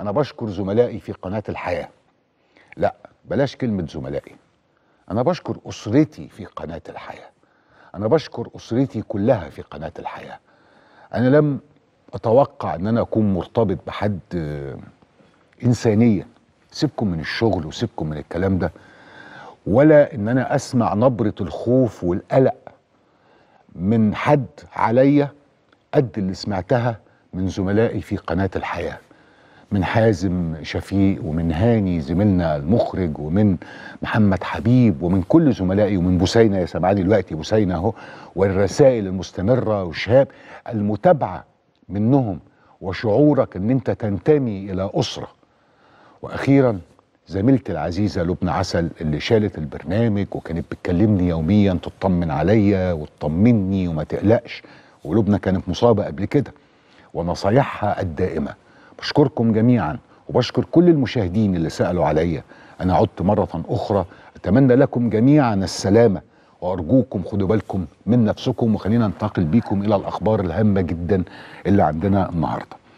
انا بشكر زملائي في قناه الحياه لا بلاش كلمه زملائي انا بشكر اسرتي في قناه الحياه انا بشكر اسرتي كلها في قناه الحياه انا لم اتوقع ان انا اكون مرتبط بحد آه، انسانيا سيبكم من الشغل وسيبكم من الكلام ده ولا ان انا اسمع نبره الخوف والقلق من حد عليا قد اللي سمعتها من زملائي في قناه الحياه من حازم شفيق ومن هاني زميلنا المخرج ومن محمد حبيب ومن كل زملائي ومن بوسينه يا سامعاني دلوقتي بوسينه اهو والرسائل المستمره وشهاب المتابعه منهم وشعورك ان انت تنتمي الى اسره واخيرا زميلتي العزيزة لبنى عسل اللي شالت البرنامج وكانت بتكلمني يوميا تطمن عليا وتطمني وما تقلقش ولبنى كانت مصابة قبل كده ونصايحها الدائمة بشكركم جميعا وبشكر كل المشاهدين اللي سألوا عليا أنا عدت مرة أخرى أتمنى لكم جميعا السلامة وأرجوكم خدوا بالكم من نفسكم وخلينا ننتقل بيكم إلى الأخبار الهامة جدا اللي عندنا النهارده